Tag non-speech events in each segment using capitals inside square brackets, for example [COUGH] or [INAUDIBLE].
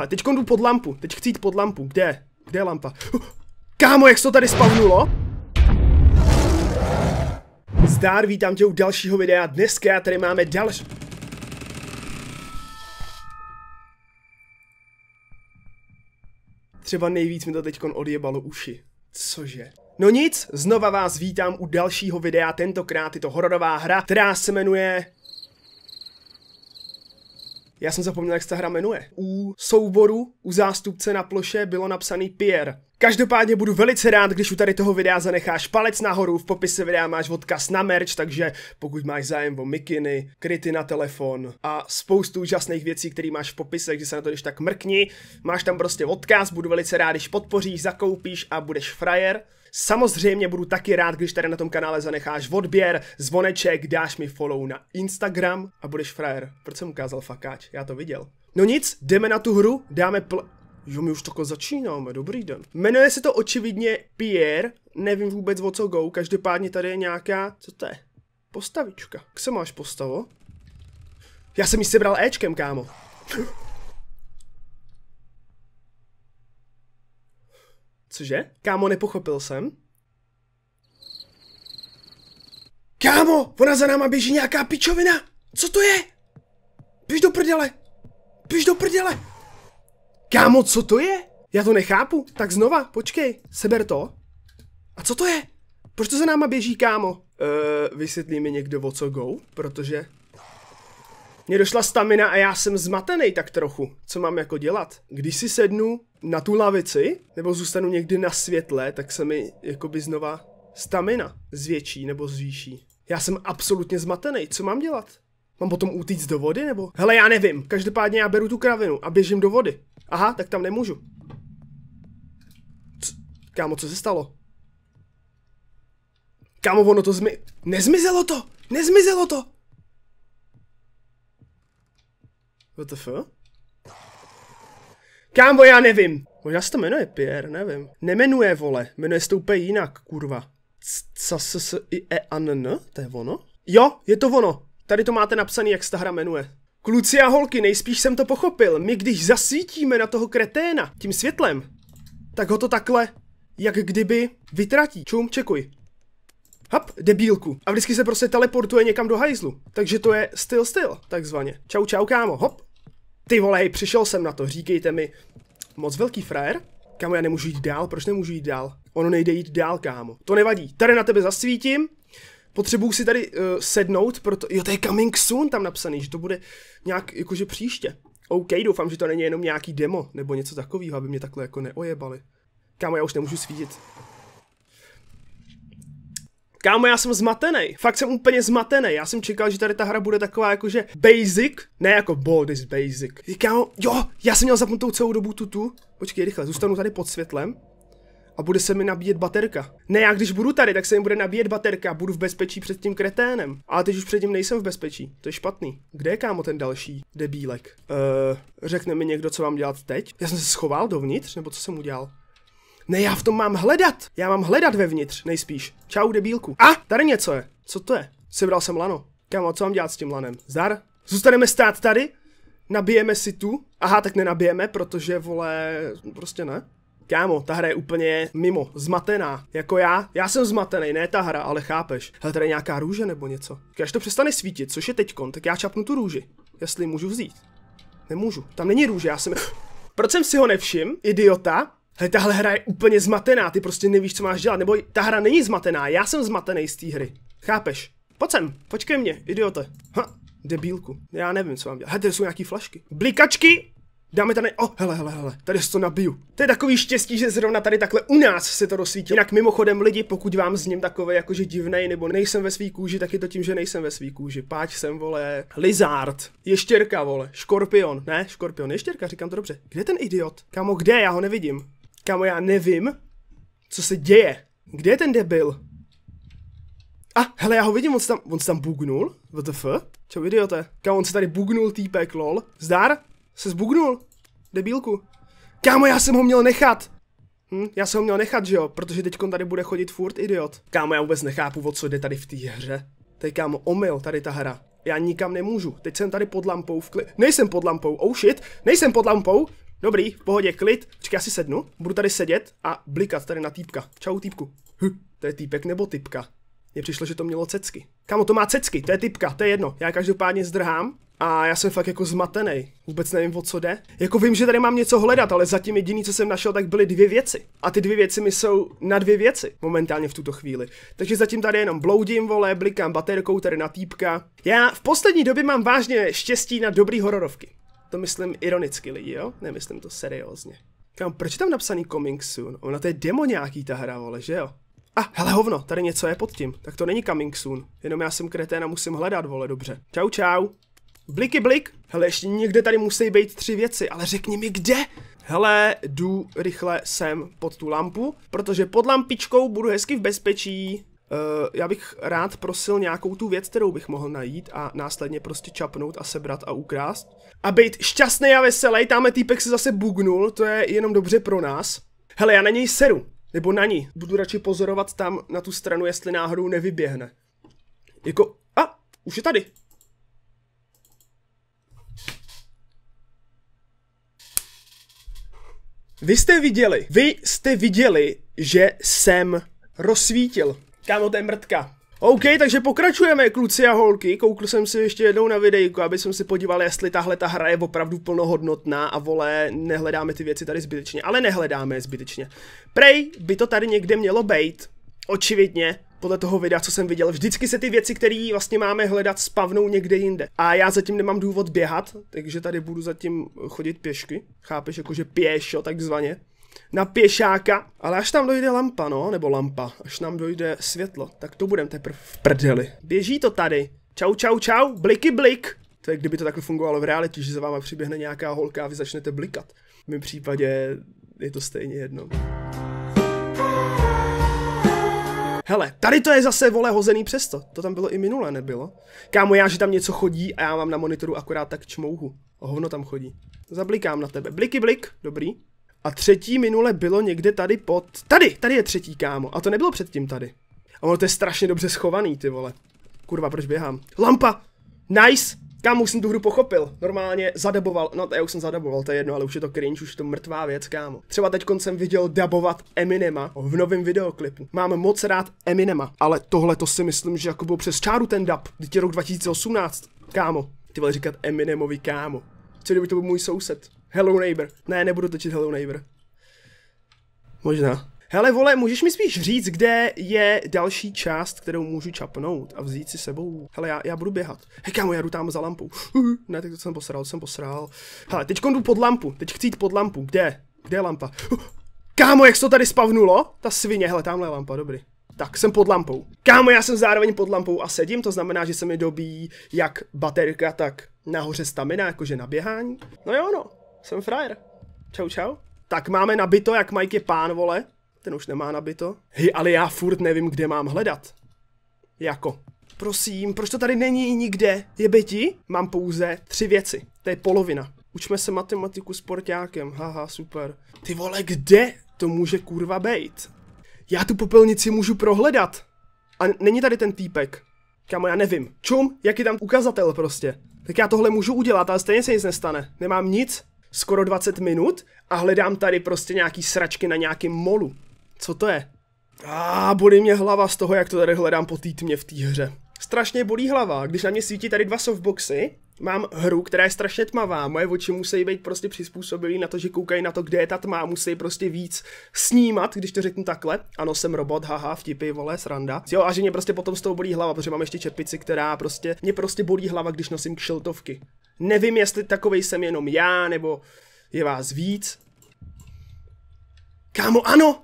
Takhle, teď jdu pod lampu, teď chci jít pod lampu, kde? Kde je lampa? Kámo, jak se to tady spavnulo? Zdár, vítám tě u dalšího videa, dneska tady máme další... Třeba nejvíc mi to teď odjebalo uši. Cože? No nic, znova vás vítám u dalšího videa, tentokrát je to hororová hra, která se jmenuje já jsem zapomněl, jak se ta hra jmenuje. U souboru, u zástupce na ploše bylo napsaný Pierre. Každopádně budu velice rád, když u tady toho videa zanecháš palec nahoru, v popise videa máš odkaz na merch, takže pokud máš zájem o mikiny, kryty na telefon a spoustu úžasných věcí, které máš v popise, když se na to když tak mrkni, máš tam prostě odkaz, budu velice rád, když podpoříš, zakoupíš a budeš frajer. Samozřejmě budu taky rád, když tady na tom kanále zanecháš odběr, zvoneček, dáš mi follow na Instagram a budeš frajer. Proč jsem ukázal fakáč? Já to viděl. No nic, jdeme na tu hru, dáme pl... Jo, my už tako začínáme, dobrý den. Jmenuje se to očividně Pierre, nevím vůbec o co go, každopádně tady je nějaká, co to je? Postavička. Jak se máš postavo? Já jsem ji sebral Ečkem, kámo. Cože? Kámo, nepochopil jsem. Kámo, ona za náma běží nějaká pičovina! Co to je? Běž do prdele! Běž do prdele! Kámo, co to je? Já to nechápu. Tak znova, počkej, seber to. A co to je? Proč to za náma běží, kámo? Uh, vysvětlí mi někdo o co go, protože mně došla stamina a já jsem zmatený tak trochu, co mám jako dělat. Když si sednu na tu lavici, nebo zůstanu někdy na světle, tak se mi jakoby znova stamina zvětší nebo zvýší. Já jsem absolutně zmatený, co mám dělat? Mám potom utíct do vody nebo? Hele, já nevím, každopádně já beru tu kravinu a běžím do vody. Aha, tak tam nemůžu. C Kámo, co se stalo? Kámo, ono to zmi... Nezmizelo to! Nezmizelo to! fuck? Kámo, já nevím. Možná se to jmenuje Pierre, nevím. Nemenuje, vole. Jmenuje se to úplně jinak, kurva. c s s i e a n n To je ono? Jo, je to ono. Tady to máte napsané, jak se ta hra jmenuje. Kluci a holky, nejspíš jsem to pochopil. My když zasvítíme na toho kreténa tím světlem, tak ho to takhle, jak kdyby vytratí. Čum, čekuj. Hap, debílku. A vždycky se prostě teleportuje někam do hajzlu. Takže to je styl styl, takzvaně. Čau, čau, kámo, hop ty vole, přišel jsem na to, říkejte mi, moc velký frajer, Kámo, já nemůžu jít dál, proč nemůžu jít dál? Ono nejde jít dál, kámo. To nevadí, tady na tebe zasvítím, potřebuju si tady uh, sednout, proto... Jo, to je coming soon tam napsaný, že to bude nějak jakože příště. OK, doufám, že to není jenom nějaký demo, nebo něco takového, aby mě takhle jako neojebali. Kámo, já už nemůžu svítit. Kámo, já jsem zmatený. Fakt jsem úplně zmatený. Já jsem čekal, že tady ta hra bude taková jakože basic, ne jako bold is basic. Kámo, jo, já jsem měl zapnutou celou dobu tu tu. Počkej, rychle, zůstanu tady pod světlem a bude se mi nabíjet baterka. Ne, já když budu tady, tak se mi bude nabíjet baterka a budu v bezpečí před tím kreténem. Ale teď už před tím nejsem v bezpečí, to je špatný. Kde je kámo ten další debílek? Uh, řekne mi někdo, co mám dělat teď? Já jsem se schoval dovnitř, nebo co jsem udělal? Ne, já v tom mám hledat. Já mám hledat vevnitř, nejspíš. Čau, debílku. A, tady něco je. Co to je? Sebral jsem lano. Kámo, co mám dělat s tím lanem? Zdar? Zůstaneme stát tady? Nabijeme si tu? Aha, tak nenabijeme, protože, vole, prostě ne. Kámo, ta hra je úplně mimo, zmatená. Jako já, já jsem zmatený, ne ta hra, ale chápeš. Hele, tady je nějaká růže nebo něco. Když to přestane svítit, což je teď tak já čapnu tu růži. Jestli můžu vzít. Nemůžu, tam není růže, já jsem... [LAUGHS] Proč jsem si ho nevšim, idiota? Hele, tahle hra je úplně zmatená, ty prostě nevíš, co máš dělat, nebo ta hra není zmatená, já jsem zmatený z té hry. Chápeš? Pojď sem, počkej mě, idiote. Ha, debílku, já nevím, co mám dělat. Hele, tady jsou nějaký flašky. Blikačky! Dáme tady, o, oh, hele, hele, hele, tady se to nabiju. To je takový štěstí, že zrovna tady takhle u nás se to rozsvítí. Jinak mimochodem lidi, pokud vám s ním takové jakože divnej nebo nejsem ve svý kůži, tak je to tím, že nejsem ve svý kůži. Páč jsem, vole, lizard, ještěrka, vole, škorpion, ne, škorpion, ještěrka, říkám to dobře. Kde je ten idiot? Kamo, kde, já ho nevidím. Kámo, já nevím, co se děje. Kde je ten debil? A, ah, hele, já ho vidím, on se tam, on se tam bugnul? WTF? Čau, idiote. Kámo, on se tady bugnul, týpek, lol. Zdar? Se zbugnul? Debilku? Kámo, já jsem ho měl nechat. Hm, já jsem ho měl nechat, že jo? Protože teď tady bude chodit furt idiot. Kámo, já vůbec nechápu, o co jde tady v té hře. To je kámo omyl, tady ta hra. Já nikam nemůžu. Teď jsem tady pod lampou v kli... Nejsem pod lampou, oh shit. Nejsem pod lampou. Dobrý, v pohodě, klid. Čekaj, já si sednu, budu tady sedět a blikat tady na týpka. Čau, týpku. Hm, to je týpek nebo typka? Mně přišlo, že to mělo cecky. Kamo, to má cecky, to je typka, to je jedno. Já každopádně zdrhám a já jsem fakt jako zmatený. Vůbec nevím, o co jde. Jako vím, že tady mám něco hledat, ale zatím jediný, co jsem našel, tak byly dvě věci. A ty dvě věci mi jsou na dvě věci momentálně v tuto chvíli. Takže zatím tady jenom bloudím, vole, blikám baterkou tady na týpka. Já v poslední době mám vážně štěstí na dobrý hororovky. To myslím ironicky lidi, jo? Nemyslím to seriózně. Kam, proč je tam napsaný coming soon? Ona to je demo nějaký ta hra, vole, že jo? A, ah, hele hovno, tady něco je pod tím. Tak to není coming soon. Jenom já jsem kretén a musím hledat, vole, dobře. Čau, čau. Bliky blik. Hele, ještě někde tady musí být tři věci, ale řekni mi kde. Hele, jdu rychle sem pod tu lampu, protože pod lampičkou budu hezky v bezpečí. Eh, já bych rád prosil nějakou tu věc, kterou bych mohl najít a následně prostě čapnout a sebrat a ukrást. A být šťastný a veselý, tamhle týpek se zase bugnul, to je jenom dobře pro nás. Hele, já na něj seru, nebo na ní. Budu radši pozorovat tam na tu stranu, jestli náhodou nevyběhne. Jako, a, už je tady. Vy jste viděli, vy jste viděli, že jsem rozsvítil. Kámo, to je mrtka. OK, takže pokračujeme, kluci a holky. Koukl jsem si ještě jednou na videjku, aby jsem si podíval, jestli tahle ta hra je opravdu plnohodnotná a vole, nehledáme ty věci tady zbytečně. Ale nehledáme je zbytečně. Prej, by to tady někde mělo být. Očividně, podle toho videa, co jsem viděl. Vždycky se ty věci, které vlastně máme hledat, spavnou někde jinde. A já zatím nemám důvod běhat, takže tady budu zatím chodit pěšky. Chápeš, jakože pěšo, takzvaně na pěšáka, ale až tam dojde lampa, no, nebo lampa, až nám dojde světlo, tak to budeme teprve v prdeli. Běží to tady. Čau, čau, čau, bliky blik. To je kdyby to takhle fungovalo v realitě, že za váma přiběhne nějaká holka a vy začnete blikat. V mém případě je to stejně jedno. Hele, tady to je zase vole hozený přesto. To tam bylo i minule, nebylo? Kámo, já, že tam něco chodí a já mám na monitoru akorát tak čmouhu. hovno tam chodí. Zablikám na tebe. Bliky blik, dobrý. A třetí minule bylo někde tady pod... Tady! Tady je třetí, kámo. A to nebylo předtím tady. A ono to je strašně dobře schovaný, ty vole. Kurva, proč běhám? Lampa! Nice! Kámo, už jsem tu hru pochopil. Normálně zadaboval, no já už jsem zadaboval, to je jedno, ale už je to cringe, už je to mrtvá věc, kámo. Třeba teď jsem viděl dabovat Eminema v novém videoklipu. Mám moc rád Eminema, ale tohle to si myslím, že jako byl přes čáru ten dab. Teď je rok 2018, kámo. Ty vole říkat Eminemovi kámo. Co kdyby to byl můj soused? Hello Neighbor. Ne, nebudu točit Hello Neighbor. Možná. Hele vole, můžeš mi spíš říct, kde je další část, kterou můžu čapnout a vzít si sebou? Hele, já, já budu běhat. Hej kámo, já jdu tam za lampou. Uhuh, ne, tak to jsem posral, jsem posral. Hele, teď jdu pod lampu, teď chci jít pod lampu. Kde? Kde je lampa? Uhuh. kámo, jak se to tady spavnulo? Ta svině, hele, tamhle je lampa, dobrý. Tak, jsem pod lampou. Kámo, já jsem zároveň pod lampou a sedím, to znamená, že se mi dobí jak baterka, tak nahoře stamina, jakože na běhání. No jo, no jsem frajer. Čau, čau. Tak máme nabito, jak Mike je pán, vole. Ten už nemá nabito. Hej, ale já furt nevím, kde mám hledat. Jako. Prosím, proč to tady není nikde? Je byti? Mám pouze tři věci. To je polovina. Učme se matematiku porťákem. Haha, super. Ty vole, kde to může kurva být? Já tu popelnici můžu prohledat. A není tady ten týpek. Kámo, já nevím. Čum, jak je tam ukazatel prostě. Tak já tohle můžu udělat, ale stejně se nic nestane. Nemám nic, skoro 20 minut a hledám tady prostě nějaký sračky na nějakém molu. Co to je? A ah, bolí mě hlava z toho, jak to tady hledám po týtmě v té hře. Strašně bolí hlava, když na mě svítí tady dva softboxy, mám hru, která je strašně tmavá, moje oči musí být prostě přizpůsobilý na to, že koukají na to, kde je ta tma, musí prostě víc snímat, když to řeknu takhle. Ano, jsem robot, haha, vtipy, vole, sranda. Jo, a že mě prostě potom z toho bolí hlava, protože mám ještě čepici, která prostě, mě prostě bolí hlava, když nosím kšiltovky. Nevím, jestli takový jsem jenom já, nebo je vás víc. Kámo, ano!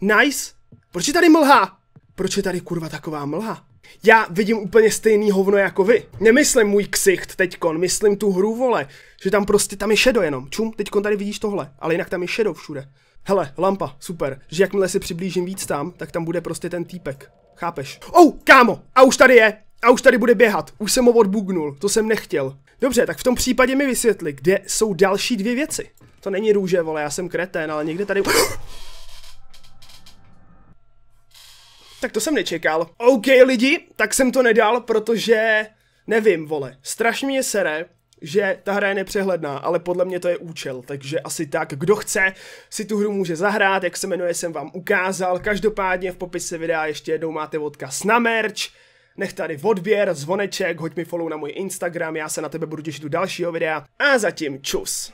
Nice! Proč je tady mlha? Proč je tady kurva taková mlha? Já vidím úplně stejný hovno jako vy. Nemyslím můj ksicht teďkon, myslím tu hru vole. Že tam prostě, tam je šedo jenom. Čum, teďkon tady vidíš tohle, ale jinak tam je šedo všude. Hele, lampa, super, že jakmile se přiblížím víc tam, tak tam bude prostě ten týpek. Chápeš? Oh, kámo, a už tady je, a už tady bude běhat, už jsem ho odbugnul, to jsem nechtěl. Dobře, tak v tom případě mi vysvětli, kde jsou další dvě věci. To není růže, vole, já jsem kretén, ale někde tady... Tak to jsem nečekal. OK lidi, tak jsem to nedal, protože nevím, vole. Strašně mě sere, že ta hra je nepřehledná, ale podle mě to je účel, takže asi tak. Kdo chce, si tu hru může zahrát, jak se jmenuje, jsem vám ukázal. Každopádně v popise videa ještě jednou máte odkaz na merch nech tady odběr, zvoneček, hoď mi follow na můj Instagram, já se na tebe budu těšit u dalšího videa a zatím čus.